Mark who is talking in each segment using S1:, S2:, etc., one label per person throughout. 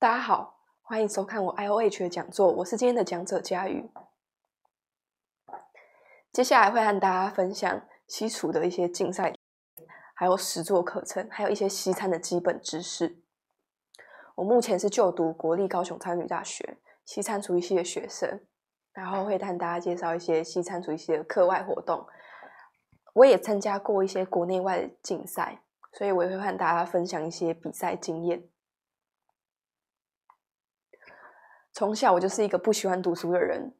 S1: 大家好，欢迎收看我 IOH 的讲座，我是今天的讲者佳宇。接下来会和大家分享西厨的一些竞赛，还有实作课程，还有一些西餐的基本知识。我目前是就读国立高雄餐旅大学西餐厨艺系的学生，然后会和大家介绍一些西餐厨艺系的课外活动。我也参加过一些国内外的竞赛，所以我也会和大家分享一些比赛经验。从小我就是一个不喜欢读书的人，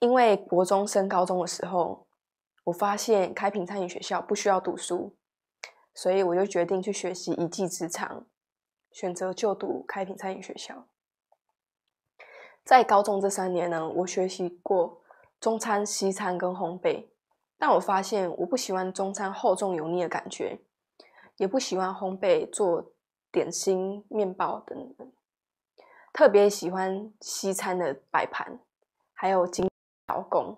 S1: 因为国中升高中的时候，我发现开平餐饮学校不需要读书，所以我就决定去学习一技之长，选择就读开平餐饮学校。在高中这三年呢，我学习过中餐、西餐跟烘焙，但我发现我不喜欢中餐厚重油腻的感觉，也不喜欢烘焙做点心、面包等。特别喜欢西餐的摆盘，还有金老工。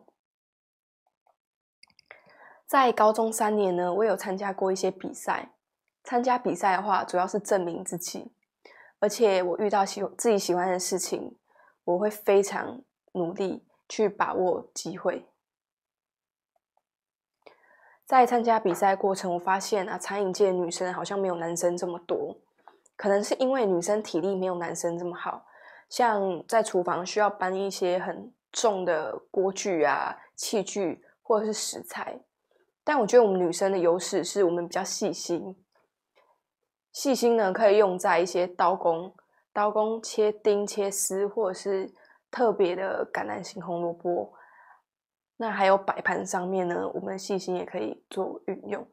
S1: 在高中三年呢，我有参加过一些比赛。参加比赛的话，主要是证明自己。而且我遇到喜自己喜欢的事情，我会非常努力去把握机会。在参加比赛过程，我发现啊，餐饮界女生好像没有男生这么多，可能是因为女生体力没有男生这么好。像在厨房需要搬一些很重的锅具啊、器具或者是食材，但我觉得我们女生的优势是我们比较细心。细心呢，可以用在一些刀工，刀工切丁、切丝，或者是特别的橄榄形红萝卜。那还有摆盘上面呢，我们细心也可以做运用。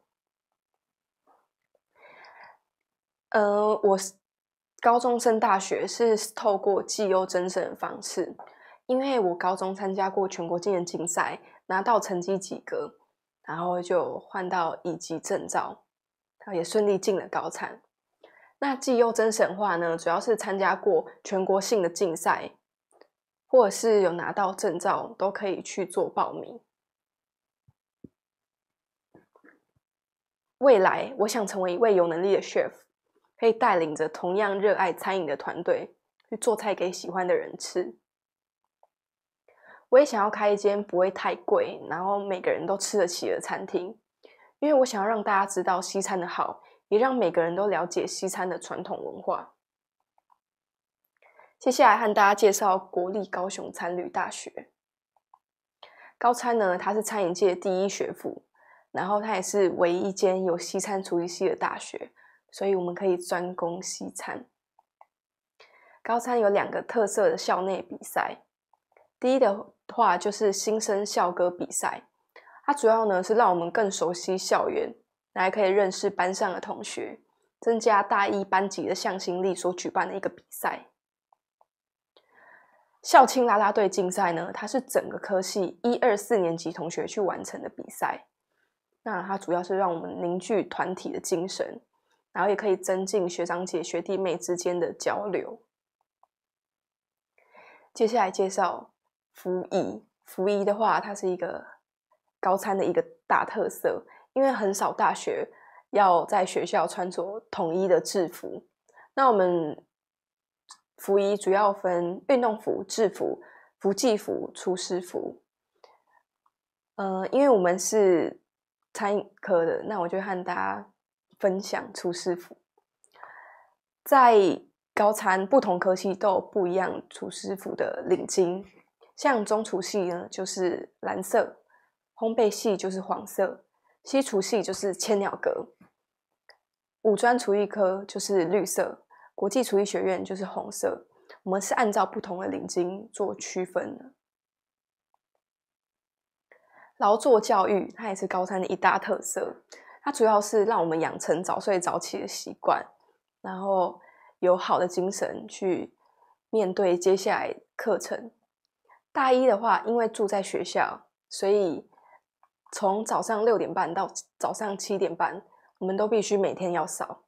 S1: 呃，我。高中生大学是透过绩优生的方式，因为我高中参加过全国技能竞赛，拿到成绩及格，然后就换到乙级证照，然也顺利进了高产。那绩优甄的化呢，主要是参加过全国性的竞赛，或者是有拿到证照，都可以去做报名。未来我想成为一位有能力的 chef。可以带领着同样热爱餐饮的团队去做菜给喜欢的人吃。我也想要开一间不会太贵，然后每个人都吃得起的餐厅，因为我想要让大家知道西餐的好，也让每个人都了解西餐的传统文化。接下来和大家介绍国立高雄餐旅大学。高餐呢，它是餐饮界第一学府，然后它也是唯一一间有西餐厨艺系的大学。所以我们可以专攻西餐。高餐有两个特色的校内比赛，第一的话就是新生校歌比赛，它主要呢是让我们更熟悉校园，来可以认识班上的同学，增加大一班级的向心力所举办的一个比赛。校青啦啦队竞赛呢，它是整个科系一二四年级同学去完成的比赛，那它主要是让我们凝聚团体的精神。然后也可以增进学长姐、学弟妹之间的交流。接下来介绍服衣，服衣的话，它是一个高餐的一个大特色，因为很少大学要在学校穿着统一的制服。那我们服衣主要分运动服、制服、服技服、厨师服。嗯，因为我们是餐饮科的，那我就和大家。分享厨师服，在高餐不同科系都有不一样厨师服的领巾，像中厨系呢就是蓝色，烘焙系就是黄色，西厨系就是千鸟格，五专厨艺科就是绿色，国际厨艺学院就是红色。我们是按照不同的领巾做区分的。劳作教育，它也是高餐的一大特色。它主要是让我们养成早睡早起的习惯，然后有好的精神去面对接下来课程。大一的话，因为住在学校，所以从早上六点半到早上七点半，我们都必须每天要扫。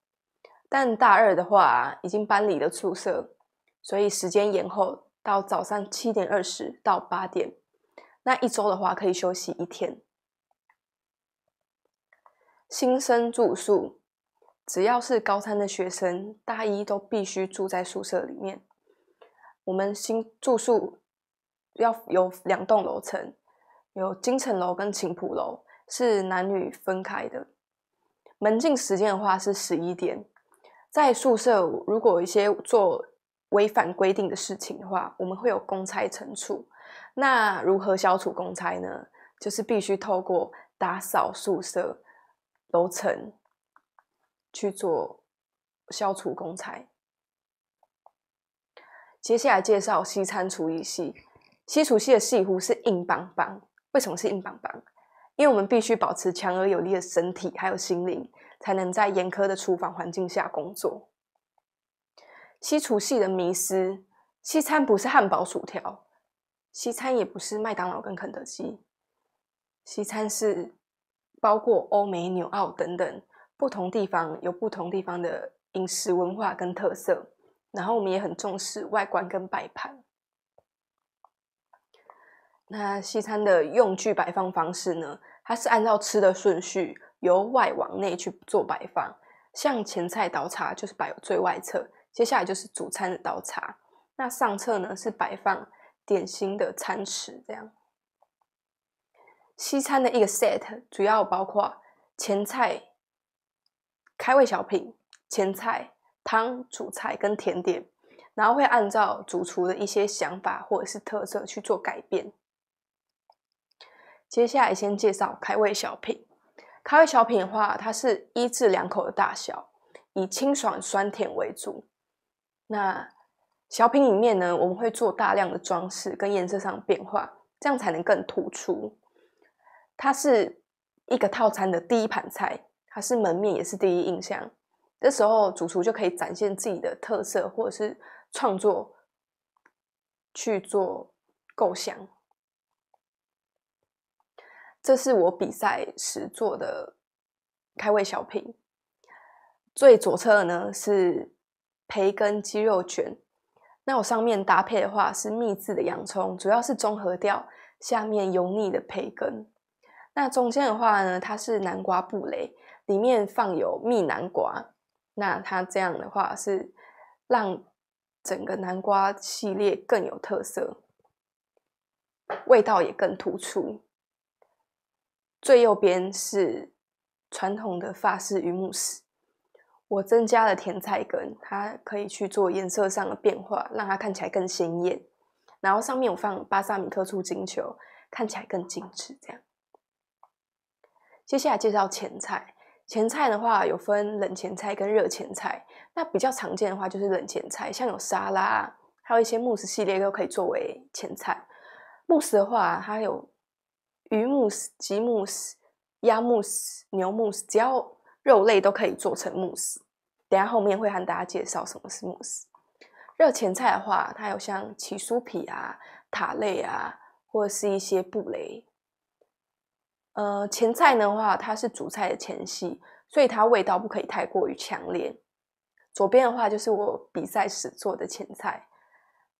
S1: 但大二的话，已经搬离了宿舍，所以时间延后到早上七点二十到八点。那一周的话，可以休息一天。新生住宿，只要是高三的学生，大一都必须住在宿舍里面。我们新住宿要有两栋楼层，有金城楼跟琴谱楼，是男女分开的。门禁时间的话是十一点。在宿舍，如果有一些做违反规定的事情的话，我们会有公差惩处。那如何消除公差呢？就是必须透过打扫宿舍。楼层去做消除公材。接下来介绍西餐厨艺系。西厨系的系乎是硬邦邦。为什么是硬邦邦？因为我们必须保持强而有力的身体还有心灵，才能在严苛的厨房环境下工作。西厨系的迷思：西餐不是汉堡薯条，西餐也不是麦当劳跟肯德基。西餐是。包括欧美、纽澳等等不同地方有不同地方的饮食文化跟特色，然后我们也很重视外观跟摆盘。那西餐的用具摆放方式呢？它是按照吃的顺序由外往内去做摆放，像前菜刀叉就是摆有最外侧，接下来就是主餐的刀叉，那上侧呢是摆放点心的餐匙这样。西餐的一个 set 主要包括前菜、开胃小品、前菜、汤、主菜跟甜点，然后会按照主厨的一些想法或者是特色去做改变。接下来先介绍开胃小品。开胃小品的话，它是一至两口的大小，以清爽酸甜为主。那小品里面呢，我们会做大量的装饰跟颜色上变化，这样才能更突出。它是一个套餐的第一盘菜，它是门面，也是第一印象。这时候，主厨就可以展现自己的特色，或者是创作去做构想。这是我比赛时做的开胃小品。最左侧呢是培根鸡肉卷，那我上面搭配的话是秘制的洋葱，主要是中和掉下面油腻的培根。那中间的话呢，它是南瓜布雷，里面放有蜜南瓜。那它这样的话是让整个南瓜系列更有特色，味道也更突出。最右边是传统的法式鱼慕斯，我增加了甜菜根，它可以去做颜色上的变化，让它看起来更鲜艳。然后上面我放巴萨米克醋金球，看起来更精致，这样。接下来介绍前菜。前菜的话有分冷前菜跟热前菜。那比较常见的话就是冷前菜，像有沙拉，还有一些慕斯系列都可以作为前菜。慕斯的话，它有鱼慕斯、鸡慕斯、鸭慕斯、牛慕斯，只要肉类都可以做成慕斯。等下后面会和大家介绍什么是慕斯。热前菜的话，它有像起酥皮啊、塔类啊，或是一些布雷。呃，前菜的话，它是主菜的前戏，所以它味道不可以太过于强烈。左边的话就是我比赛时做的前菜，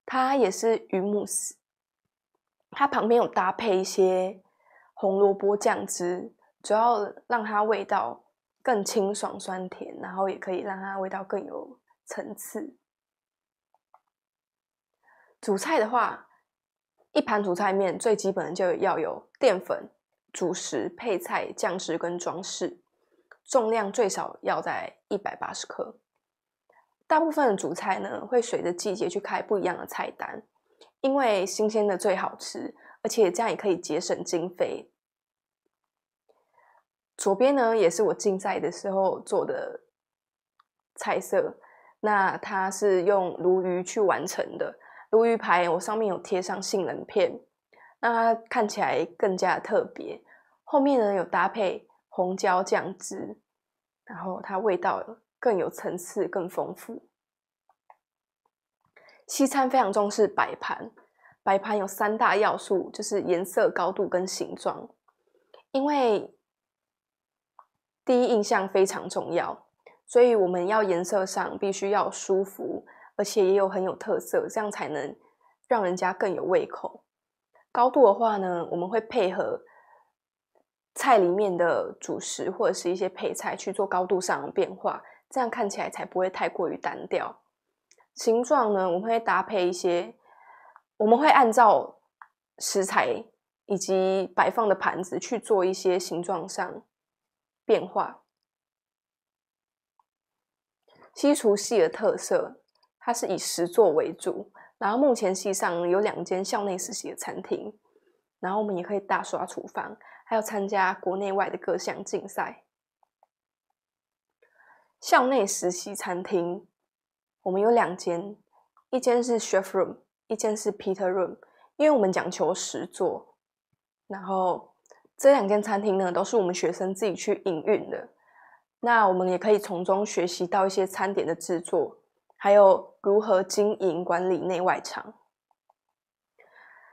S1: 它也是鱼慕斯，它旁边有搭配一些红萝卜酱汁，主要让它味道更清爽酸甜，然后也可以让它味道更有层次。主菜的话，一盘主菜面最基本的就要有淀粉。主食、配菜、酱汁跟装饰，重量最少要在一百八十克。大部分的主菜呢，会随着季节去开不一样的菜单，因为新鲜的最好吃，而且这样也可以节省经费。左边呢，也是我竞赛的时候做的菜色，那它是用鲈鱼去完成的，鲈鱼排我上面有贴上杏仁片，那它看起来更加特别。后面呢有搭配红椒酱汁，然后它味道更有层次、更丰富。西餐非常重视摆盘，摆盘有三大要素，就是颜色、高度跟形状。因为第一印象非常重要，所以我们要颜色上必须要舒服，而且也有很有特色，这样才能让人家更有胃口。高度的话呢，我们会配合。菜里面的主食或者是一些配菜去做高度上的变化，这样看起来才不会太过于单调。形状呢，我们会搭配一些，我们会按照食材以及摆放的盘子去做一些形状上变化。西厨系的特色，它是以石做为主。然后目前系上有两间校内实习的餐厅，然后我们也可以大刷厨房。还有参加国内外的各项竞赛。校内实习餐厅，我们有两间，一间是 Chef Room，一间是 Peter Room。因为我们讲求实做，然后这两间餐厅呢，都是我们学生自己去营运的。那我们也可以从中学习到一些餐点的制作，还有如何经营管理内外场。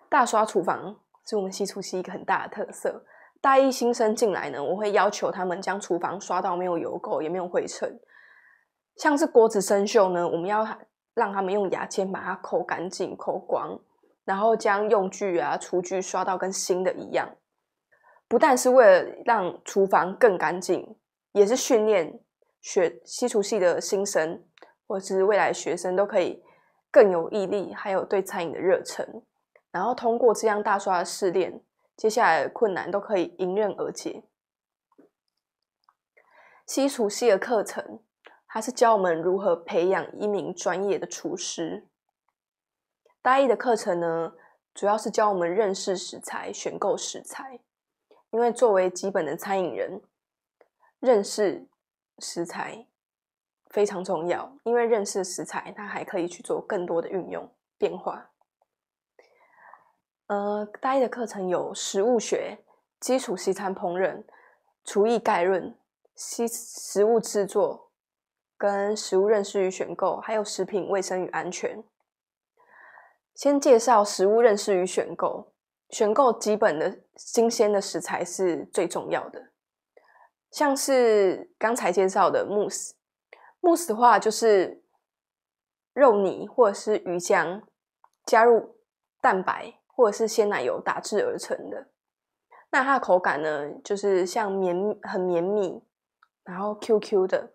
S1: 大刷厨房是我们西厨系一个很大的特色。大一新生进来呢，我会要求他们将厨房刷到没有油垢，也没有灰尘。像是锅子生锈呢，我们要让他们用牙签把它抠干净、抠光，然后将用具啊、厨具刷到跟新的一样。不但是为了让厨房更干净，也是训练学西厨系的新生，或者是未来学生都可以更有毅力，还有对餐饮的热忱。然后通过这样大刷的试炼。接下来的困难都可以迎刃而解。西厨系的课程它是教我们如何培养一名专业的厨师。大一的课程呢，主要是教我们认识食材、选购食材，因为作为基本的餐饮人，认识食材非常重要。因为认识食材，它还可以去做更多的运用、变化。呃，大一的课程有食物学、基础西餐烹饪、厨艺概论、西食物制作，跟食物认识与选购，还有食品卫生与安全。先介绍食物认识与选购，选购基本的新鲜的食材是最重要的。像是刚才介绍的慕斯，慕斯的话就是肉泥或者是鱼浆，加入蛋白。或者是鲜奶油打制而成的，那它的口感呢，就是像绵很绵密，然后 Q Q 的。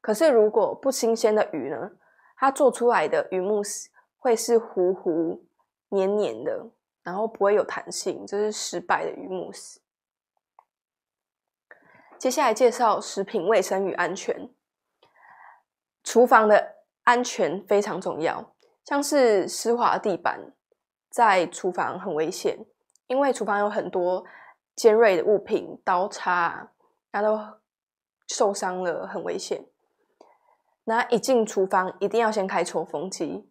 S1: 可是如果不新鲜的鱼呢，它做出来的鱼慕斯会是糊糊黏黏的，然后不会有弹性，这是失败的鱼慕斯。接下来介绍食品卫生与安全，厨房的安全非常重要，像是湿滑地板。在厨房很危险，因为厨房有很多尖锐的物品，刀叉，那都受伤了很危险。那一进厨房一定要先开抽风机，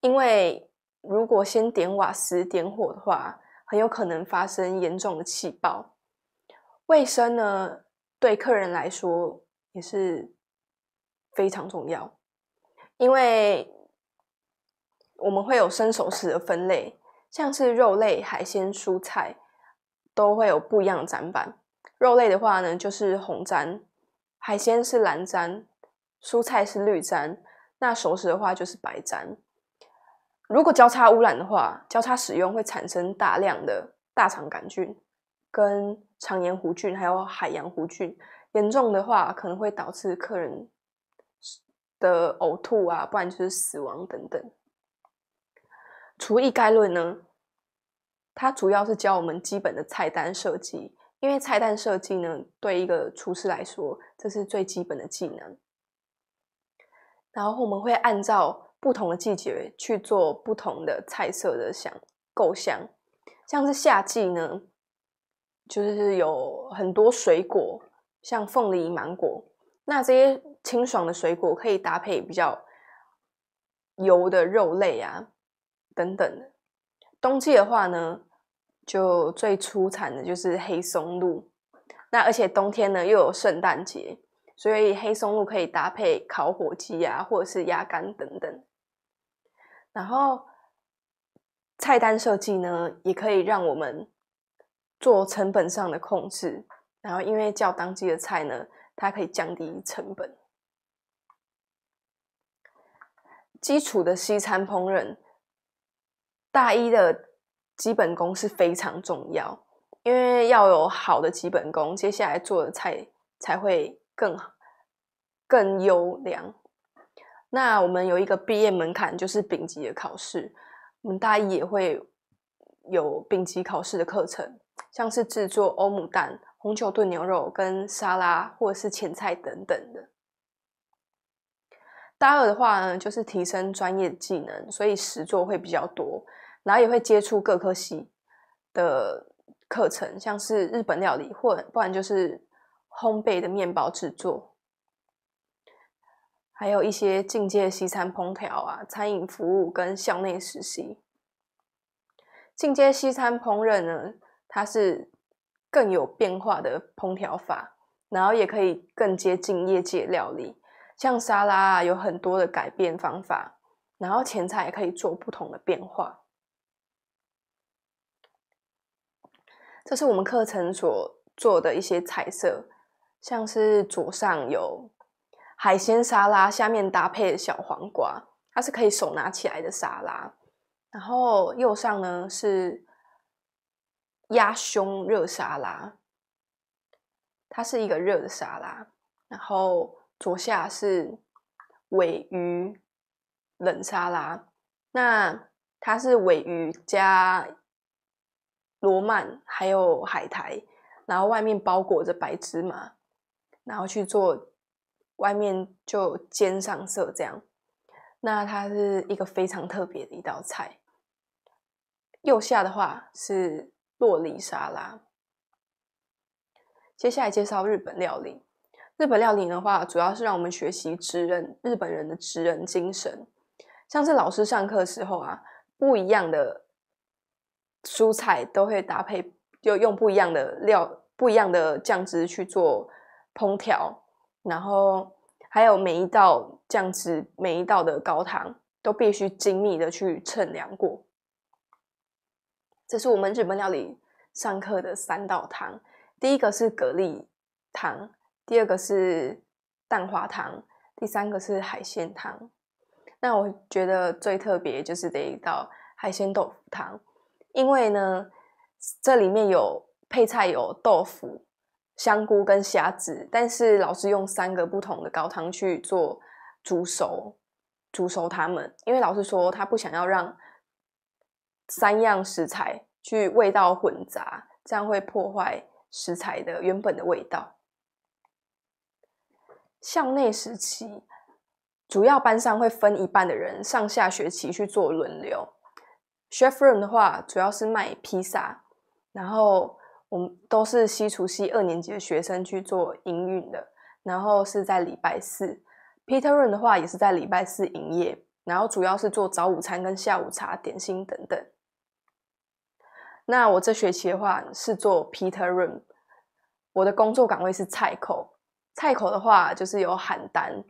S1: 因为如果先点瓦斯点火的话，很有可能发生严重的气爆。卫生呢，对客人来说也是非常重要，因为。我们会有生熟食的分类，像是肉类、海鲜、蔬菜都会有不一样的展板。肉类的话呢，就是红毡；海鲜是蓝毡；蔬菜是绿毡。那熟食的话就是白毡。如果交叉污染的话，交叉使用会产生大量的大肠杆菌、跟肠炎弧菌，还有海洋弧菌。严重的话，可能会导致客人的呕吐啊，不然就是死亡等等。厨艺概论呢，它主要是教我们基本的菜单设计，因为菜单设计呢，对一个厨师来说，这是最基本的技能。然后我们会按照不同的季节去做不同的菜色的想构想，像是夏季呢，就是有很多水果，像凤梨、芒果，那这些清爽的水果可以搭配比较油的肉类啊。等等，冬季的话呢，就最出产的就是黑松露。那而且冬天呢又有圣诞节，所以黑松露可以搭配烤火鸡啊，或者是鸭肝等等。然后菜单设计呢，也可以让我们做成本上的控制。然后因为叫当季的菜呢，它可以降低成本。基础的西餐烹饪。大一的基本功是非常重要，因为要有好的基本功，接下来做的菜才会更更优良。那我们有一个毕业门槛，就是丙级的考试。我们大一也会有丙级考试的课程，像是制作欧姆蛋、红酒炖牛肉跟沙拉，或者是前菜等等的。大二的话呢，就是提升专业技能，所以实作会比较多，然后也会接触各科系的课程，像是日本料理或不然就是烘焙的面包制作，还有一些进阶西餐烹调啊、餐饮服务跟校内实习。进阶西餐烹饪呢，它是更有变化的烹调法，然后也可以更接近业界料理。像沙拉啊，有很多的改变方法，然后前菜也可以做不同的变化。这是我们课程所做的一些彩色，像是左上有海鲜沙拉，下面搭配小黄瓜，它是可以手拿起来的沙拉。然后右上呢是鸭胸热沙拉，它是一个热的沙拉，然后。左下是尾鱼冷沙拉，那它是尾鱼加罗曼，还有海苔，然后外面包裹着白芝麻，然后去做外面就煎上色这样，那它是一个非常特别的一道菜。右下的话是洛丽沙拉，接下来介绍日本料理。日本料理的话，主要是让我们学习职人日本人的职人精神。像是老师上课时候啊，不一样的蔬菜都会搭配，就用不一样的料、不一样的酱汁去做烹调，然后还有每一道酱汁、每一道的高汤都必须精密的去称量过。这是我们日本料理上课的三道汤，第一个是蛤蜊汤。第二个是蛋花汤，第三个是海鲜汤。那我觉得最特别就是这一道海鲜豆腐汤，因为呢，这里面有配菜有豆腐、香菇跟虾子，但是老师用三个不同的高汤去做煮熟、煮熟它们。因为老师说他不想要让三样食材去味道混杂，这样会破坏食材的原本的味道。校内时期，主要班上会分一半的人上下学期去做轮流。Chef Room 的话，主要是卖披萨，然后我们都是西厨系二年级的学生去做营运的，然后是在礼拜四。Peter Room 的话，也是在礼拜四营业，然后主要是做早午餐跟下午茶、点心等等。那我这学期的话是做 Peter Room，我的工作岗位是菜口。菜口的话就是有喊单，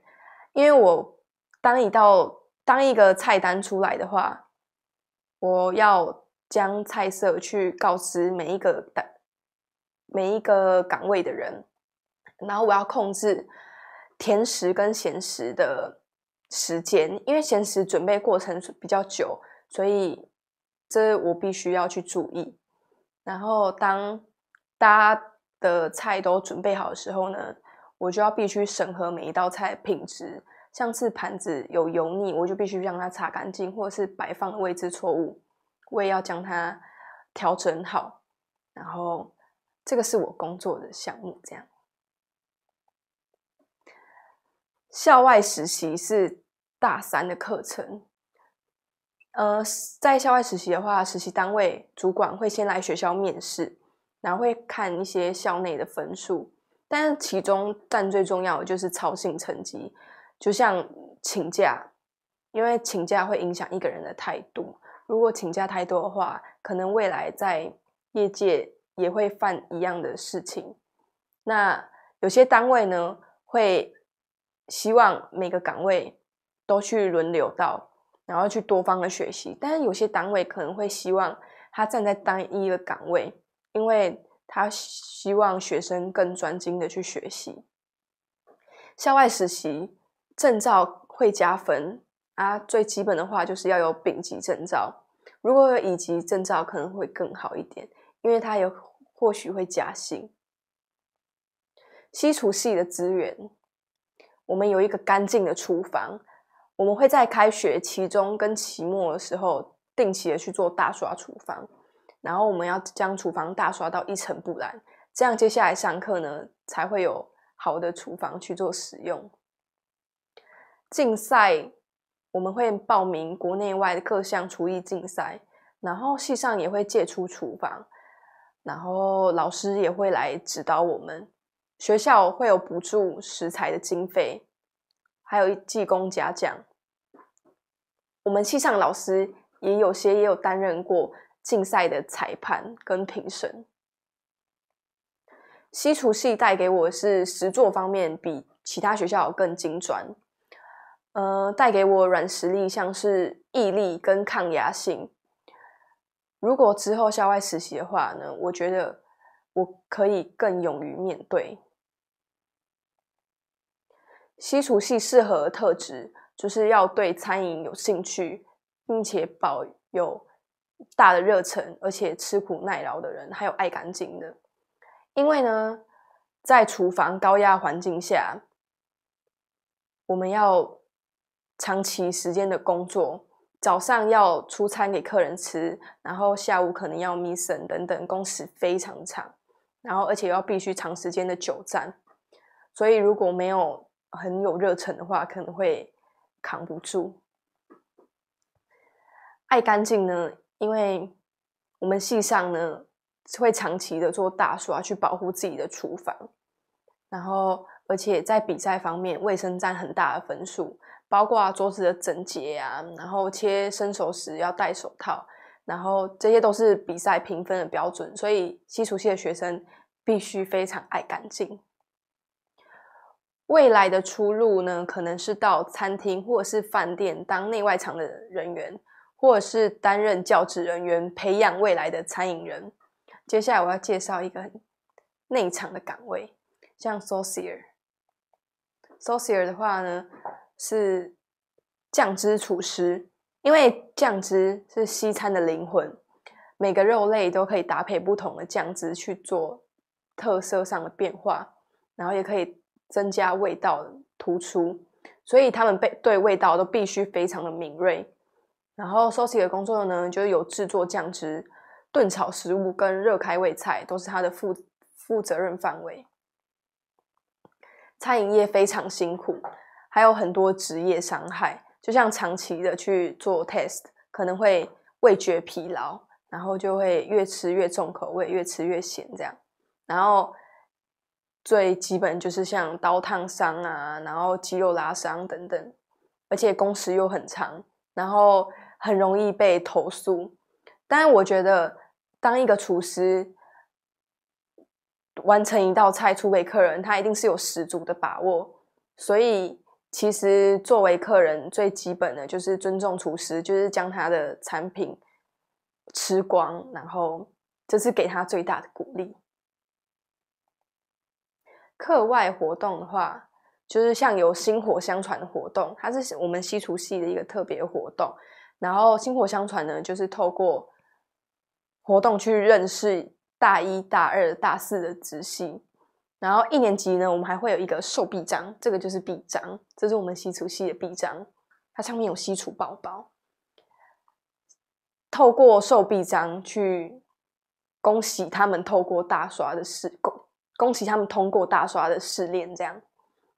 S1: 因为我当一道当一个菜单出来的话，我要将菜色去告知每一个单每一个岗位的人，然后我要控制甜食跟咸食的时间，因为咸食准备过程比较久，所以这我必须要去注意。然后当大家的菜都准备好的时候呢？我就要必须审核每一道菜品质，像是盘子有油腻，我就必须将它擦干净，或者是摆放的位置错误，我也要将它调整好。然后，这个是我工作的项目。这样，校外实习是大三的课程。呃，在校外实习的话，实习单位主管会先来学校面试，然后会看一些校内的分数。但是其中，但最重要的就是操性成绩，就像请假，因为请假会影响一个人的态度。如果请假太多的话，可能未来在业界也会犯一样的事情。那有些单位呢，会希望每个岗位都去轮流到，然后去多方的学习。但是有些单位可能会希望他站在单一的岗位，因为。他希望学生更专心的去学习。校外实习证照会加分啊，最基本的话就是要有丙级证照，如果有乙级证照可能会更好一点，因为它有或许会加薪。西厨系的资源，我们有一个干净的厨房，我们会在开学、期中跟期末的时候定期的去做大刷厨房。然后我们要将厨房大刷到一尘不染，这样接下来上课呢才会有好的厨房去做使用。竞赛我们会报名国内外的各项厨艺竞赛，然后系上也会借出厨房，然后老师也会来指导我们。学校会有补助食材的经费，还有一技工嘉奖。我们系上老师也有些也有担任过。竞赛的裁判跟评审，西厨系带给我是实作方面比其他学校更精专，呃，带给我软实力像是毅力跟抗压性。如果之后校外实习的话呢，我觉得我可以更勇于面对。西厨系适合特质就是要对餐饮有兴趣，并且保有。大的热忱，而且吃苦耐劳的人，还有爱干净的，因为呢，在厨房高压环境下，我们要长期时间的工作，早上要出餐给客人吃，然后下午可能要 mission 等等，工时非常长，然后而且要必须长时间的久站，所以如果没有很有热忱的话，可能会扛不住。爱干净呢？因为我们系上呢，会长期的做大刷去保护自己的厨房，然后而且在比赛方面，卫生占很大的分数，包括桌子的整洁啊，然后切生熟食要戴手套，然后这些都是比赛评分的标准，所以西厨系的学生必须非常爱干净。未来的出路呢，可能是到餐厅或者是饭店当内外场的人员。或者是担任教职人员，培养未来的餐饮人。接下来我要介绍一个内场的岗位，像 s o u i e r s o u i i e r 的话呢，是酱汁厨师，因为酱汁是西餐的灵魂，每个肉类都可以搭配不同的酱汁去做特色上的变化，然后也可以增加味道突出，所以他们被对味道都必须非常的敏锐。然后 s u i 的工作呢，就有制作酱汁、炖炒食物跟热开胃菜，都是他的负负责任范围。餐饮业非常辛苦，还有很多职业伤害，就像长期的去做 test，可能会味觉疲劳，然后就会越吃越重口味，越吃越咸这样。然后最基本就是像刀烫伤啊，然后肌肉拉伤等等，而且工时又很长，然后。很容易被投诉，但是我觉得，当一个厨师完成一道菜出给客人，他一定是有十足的把握。所以，其实作为客人，最基本的就是尊重厨师，就是将他的产品吃光，然后这是给他最大的鼓励。课外活动的话，就是像有薪火相传的活动，它是我们西厨系的一个特别活动。然后薪火相传呢，就是透过活动去认识大一、大二、大四的直系。然后一年级呢，我们还会有一个授臂章，这个就是臂章，这是我们西楚系的臂章，它上面有西楚包包。透过授臂章去恭喜他们透过大刷的试，恭恭喜他们通过大刷的试炼，这样，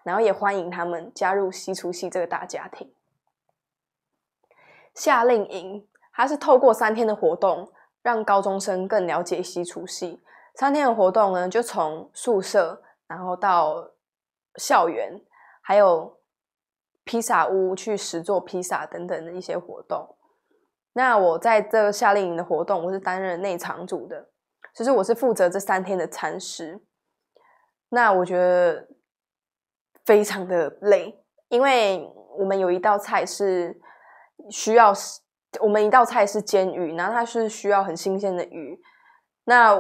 S1: 然后也欢迎他们加入西楚系这个大家庭。夏令营，它是透过三天的活动，让高中生更了解西厨系。三天的活动呢，就从宿舍，然后到校园，还有披萨屋去实做披萨等等的一些活动。那我在这个夏令营的活动，我是担任内场组的，其实我是负责这三天的餐食。那我觉得非常的累，因为我们有一道菜是。需要我们一道菜是煎鱼，然后它是需要很新鲜的鱼，那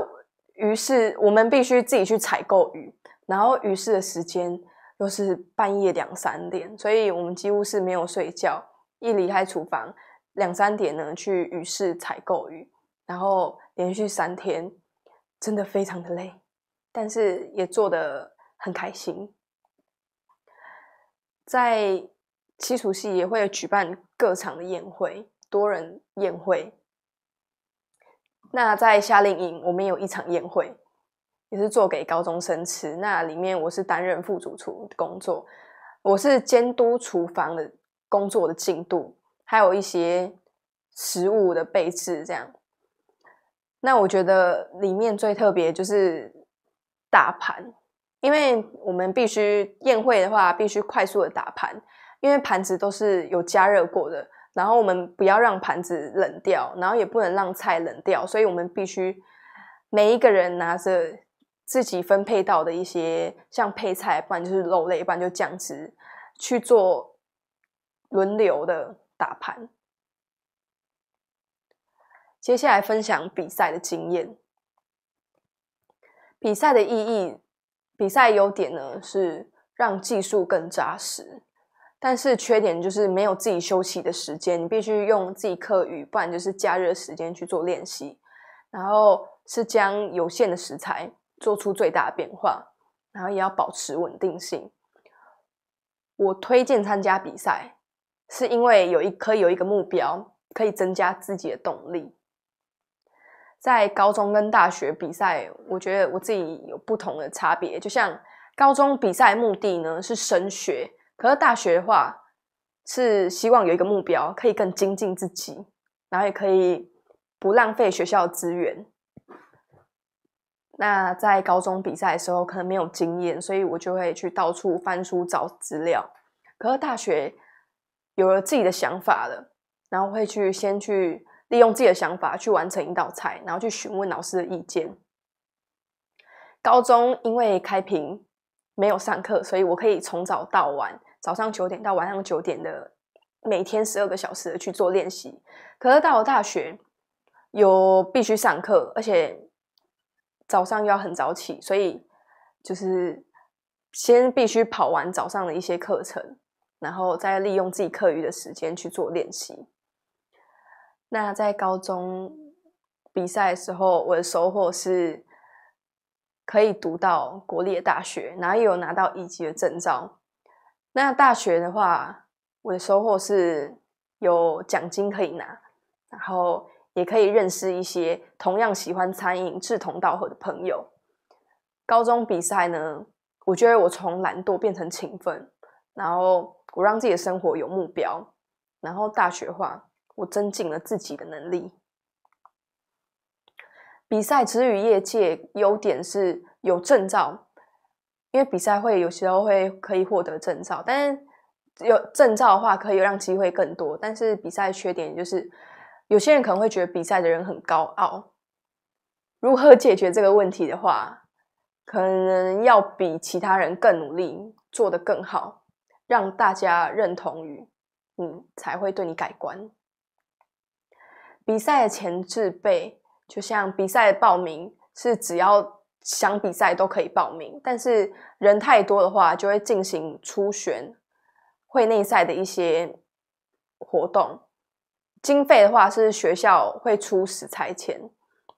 S1: 于市我们必须自己去采购鱼，然后于市的时间又是半夜两三点，所以我们几乎是没有睡觉，一离开厨房，两三点呢去鱼市采购鱼，然后连续三天，真的非常的累，但是也做的很开心，在基础系也会有举办。各场的宴会，多人宴会。那在夏令营，我们有一场宴会，也是做给高中生吃。那里面我是担任副主厨工作，我是监督厨房的工作的进度，还有一些食物的备制。这样，那我觉得里面最特别就是打盘，因为我们必须宴会的话，必须快速的打盘。因为盘子都是有加热过的，然后我们不要让盘子冷掉，然后也不能让菜冷掉，所以我们必须每一个人拿着自己分配到的一些像配菜，不然就是肉类，不然就酱汁去做轮流的打盘。接下来分享比赛的经验，比赛的意义，比赛优点呢是让技术更扎实。但是缺点就是没有自己休息的时间，你必须用自己课余，不然就是假日时间去做练习。然后是将有限的食材做出最大变化，然后也要保持稳定性。我推荐参加比赛，是因为有一可以有一个目标，可以增加自己的动力。在高中跟大学比赛，我觉得我自己有不同的差别。就像高中比赛目的呢是升学。可是大学的话，是希望有一个目标，可以更精进自己，然后也可以不浪费学校的资源。那在高中比赛的时候，可能没有经验，所以我就会去到处翻书找资料。可是大学有了自己的想法了，然后会去先去利用自己的想法去完成一道菜，然后去询问老师的意见。高中因为开屏没有上课，所以我可以从早到晚。早上九点到晚上九点的每天十二个小时去做练习，可是到了大学有必须上课，而且早上又要很早起，所以就是先必须跑完早上的一些课程，然后再利用自己课余的时间去做练习。那在高中比赛的时候，我的收获是可以读到国立的大学，然后也有拿到一级的证照。那大学的话，我的收获是有奖金可以拿，然后也可以认识一些同样喜欢餐饮、志同道合的朋友。高中比赛呢，我觉得我从懒惰变成勤奋，然后我让自己的生活有目标。然后大学话，我增进了自己的能力。比赛之于业界优点是有证照。因为比赛会有时候会可以获得证照，但是有证照的话，可以让机会更多。但是比赛缺点就是，有些人可能会觉得比赛的人很高傲。如何解决这个问题的话，可能要比其他人更努力，做得更好，让大家认同于你，才会对你改观。比赛前置备，就像比赛报名是只要。想比赛都可以报名，但是人太多的话，就会进行初选、会内赛的一些活动。经费的话是学校会出食材钱，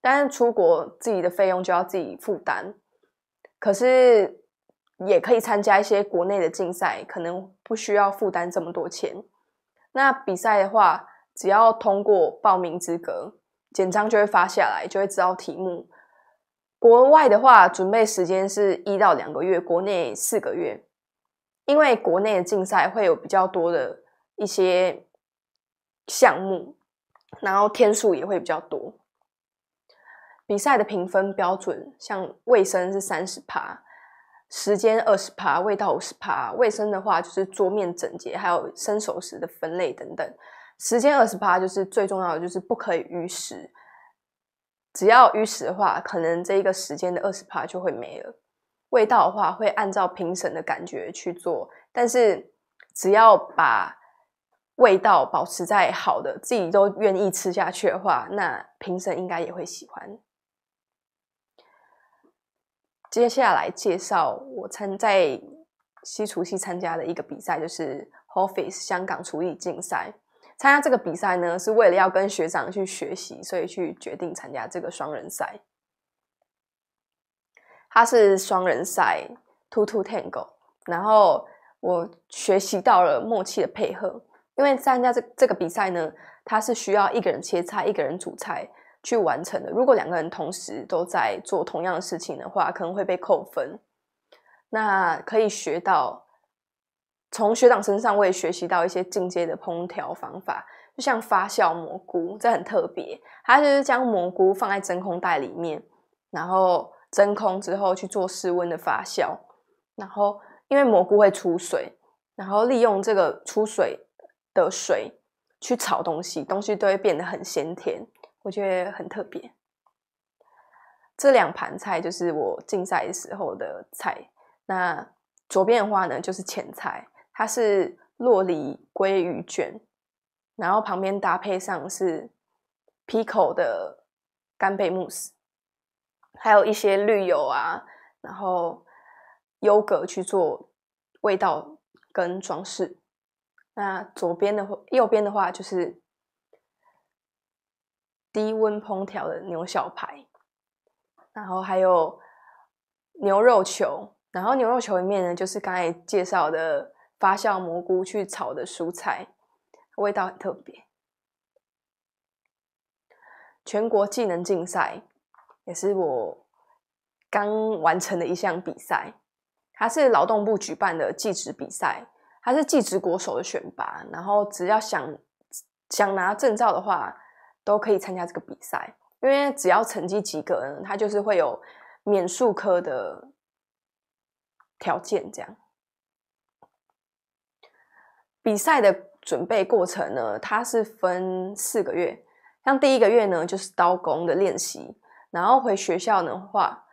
S1: 但是出国自己的费用就要自己负担。可是也可以参加一些国内的竞赛，可能不需要负担这么多钱。那比赛的话，只要通过报名资格，简章就会发下来，就会知道题目。国外的话，准备时间是一到两个月，国内四个月，因为国内的竞赛会有比较多的一些项目，然后天数也会比较多。比赛的评分标准，像卫生是三十趴，时间二十趴，味道五十趴。卫生的话就是桌面整洁，还有生熟食的分类等等。时间二十趴就是最重要的，就是不可以逾时。只要淤死的话，可能这一个时间的二十趴就会没了。味道的话，会按照评审的感觉去做。但是，只要把味道保持在好的，自己都愿意吃下去的话，那评审应该也会喜欢。接下来介绍我参在西厨系参加的一个比赛，就是 h Office 香港厨艺竞赛。参加这个比赛呢，是为了要跟学长去学习，所以去决定参加这个双人赛。它是双人赛，two two tango。然后我学习到了默契的配合，因为参加这这个比赛呢，它是需要一个人切菜，一个人煮菜去完成的。如果两个人同时都在做同样的事情的话，可能会被扣分。那可以学到。从学长身上我也学习到一些进阶的烹调方法，就像发酵蘑菇，这很特别。它就是将蘑菇放在真空袋里面，然后真空之后去做室温的发酵。然后因为蘑菇会出水，然后利用这个出水的水去炒东西，东西都会变得很鲜甜，我觉得很特别。这两盘菜就是我竞赛时候的菜。那左边的话呢，就是前菜。它是洛里鲑鱼卷，然后旁边搭配上是 p i c o 的干贝慕斯，还有一些绿油啊，然后优格去做味道跟装饰。那左边的右边的话就是低温烹调的牛小排，然后还有牛肉球，然后牛肉球里面呢就是刚才介绍的。发酵蘑菇去炒的蔬菜，味道很特别。全国技能竞赛也是我刚完成的一项比赛，它是劳动部举办的技职比赛，它是技职国手的选拔。然后只要想想拿证照的话，都可以参加这个比赛，因为只要成绩及格呢，它就是会有免术科的条件这样。比赛的准备过程呢，它是分四个月。像第一个月呢，就是刀工的练习，然后回学校的话，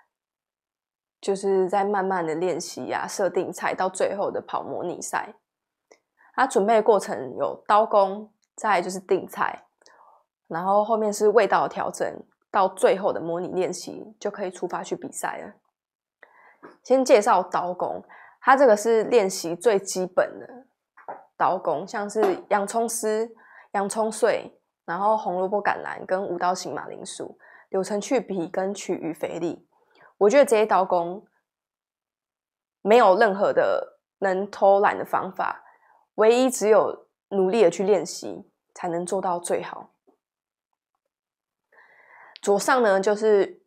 S1: 就是在慢慢的练习呀，设定赛，到最后的跑模拟赛。它准备过程有刀工，再就是定菜，然后后面是味道的调整，到最后的模拟练习就可以出发去比赛了。先介绍刀工，它这个是练习最基本的。刀工像是洋葱丝、洋葱碎，然后红萝卜、橄榄跟五刀型马铃薯，流橙去皮跟取鱼肥力。我觉得这些刀工没有任何的能偷懒的方法，唯一只有努力的去练习才能做到最好。左上呢就是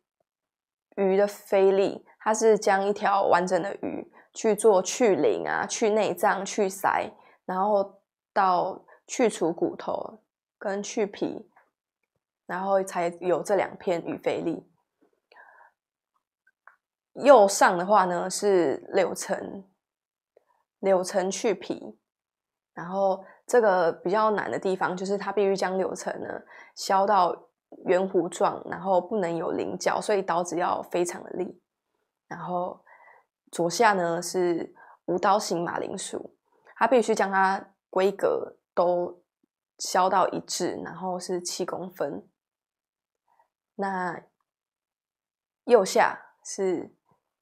S1: 鱼的肥力，它是将一条完整的鱼去做去鳞啊、去内脏、去鳃。然后到去除骨头跟去皮，然后才有这两片鱼肥力。右上的话呢是柳橙，柳橙去皮。然后这个比较难的地方就是它必须将柳橙呢削到圆弧状，然后不能有棱角，所以刀子要非常的利。然后左下呢是无刀型马铃薯。它必须将它规格都削到一致，然后是七公分。那右下是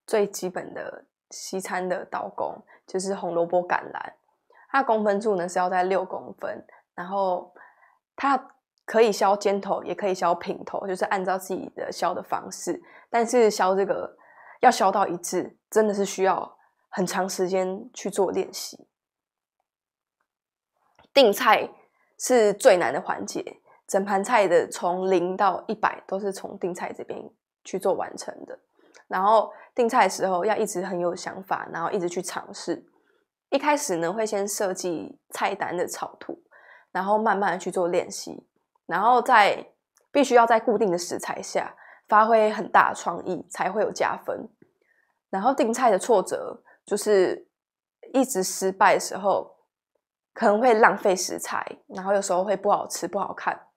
S1: 最基本的西餐的刀工，就是红萝卜、橄榄，它的公分处呢是要在六公分。然后它可以削尖头，也可以削平头，就是按照自己的削的方式。但是削这个要削到一致，真的是需要很长时间去做练习。订菜是最难的环节，整盘菜的从零到一百都是从订菜这边去做完成的。然后订菜的时候要一直很有想法，然后一直去尝试。一开始呢会先设计菜单的草图，然后慢慢的去做练习，然后在必须要在固定的食材下发挥很大的创意才会有加分。然后订菜的挫折就是一直失败的时候。可能会浪费食材，然后有时候会不好吃不好看。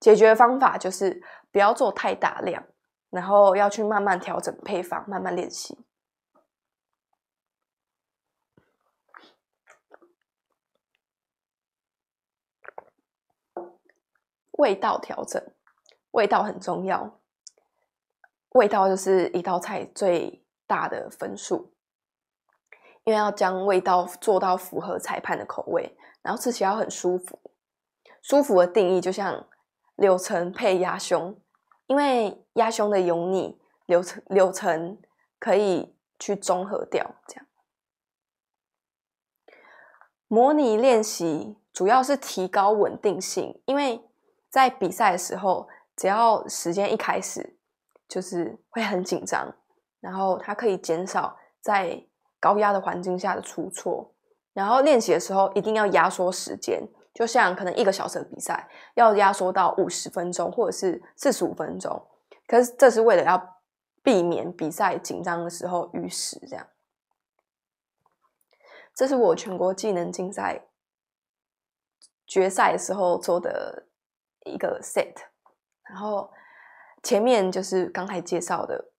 S1: 解决方法就是不要做太大量，然后要去慢慢调整配方，慢慢练习。味道调整，味道很重要，味道就是一道菜最大的分数，因为要将味道做到符合裁判的口味。然后吃起来很舒服，舒服的定义就像流橙配鸭胸，因为鸭胸的油腻，流层流层可以去综合掉。这样，模拟练习主要是提高稳定性，因为在比赛的时候，只要时间一开始，就是会很紧张，然后它可以减少在高压的环境下的出错。然后练习的时候一定要压缩时间，就像可能一个小时的比赛要压缩到五十分钟或者是四十五分钟，可是这是为了要避免比赛紧张的时候逾时这样。这是我全国技能竞赛决赛的时候做的一个 set，然后前面就是刚才介绍的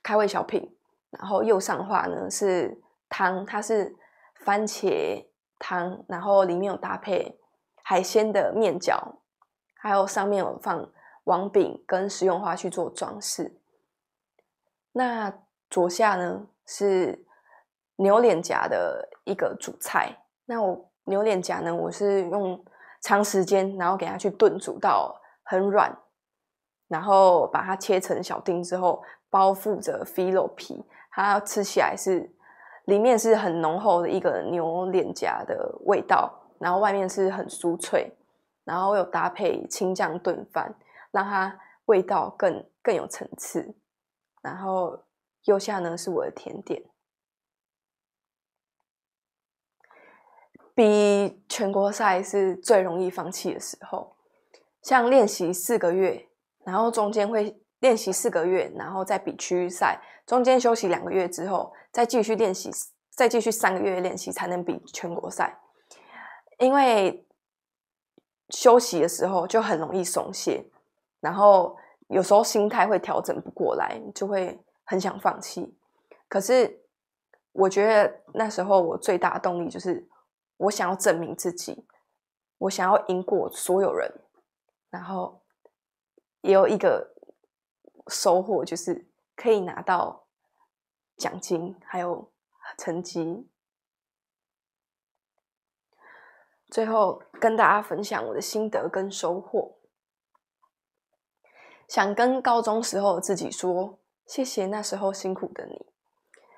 S1: 开胃小品，然后右上画呢是汤，它是。番茄汤，然后里面有搭配海鲜的面饺，还有上面有放王饼跟食用花去做装饰。那左下呢是牛脸颊的一个主菜。那我牛脸颊呢，我是用长时间，然后给它去炖煮到很软，然后把它切成小丁之后，包覆着 filo 皮，它吃起来是。里面是很浓厚的一个牛脸颊的味道，然后外面是很酥脆，然后有搭配青酱炖饭，让它味道更更有层次。然后右下呢是我的甜点，比全国赛是最容易放弃的时候，像练习四个月，然后中间会。练习四个月，然后再比区域赛，中间休息两个月之后，再继续练习，再继续三个月练习才能比全国赛。因为休息的时候就很容易松懈，然后有时候心态会调整不过来，就会很想放弃。可是我觉得那时候我最大的动力就是我想要证明自己，我想要赢过所有人，然后也有一个。收获就是可以拿到奖金，还有成绩。最后跟大家分享我的心得跟收获，想跟高中时候的自己说：谢谢那时候辛苦的你，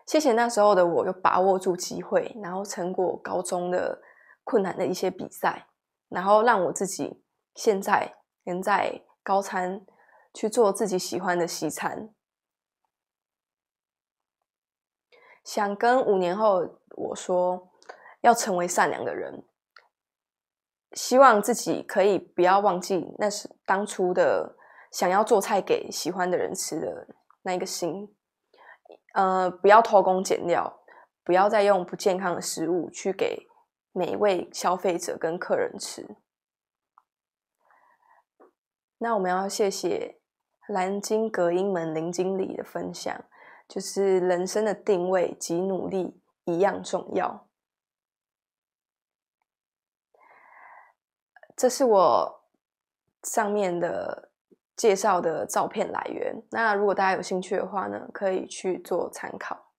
S1: 谢谢那时候的我，有把握住机会，然后成果高中的困难的一些比赛，然后让我自己现在能在高参。去做自己喜欢的西餐，想跟五年后我说要成为善良的人，希望自己可以不要忘记那是当初的想要做菜给喜欢的人吃的那一个心，呃，不要偷工减料，不要再用不健康的食物去给每一位消费者跟客人吃。那我们要谢谢。蓝鲸隔音门林经理的分享，就是人生的定位及努力一样重要。这是我上面的介绍的照片来源。那如果大家有兴趣的话呢，可以去做参考。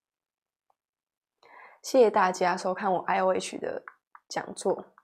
S1: 谢谢大家收看我 I O H 的讲座。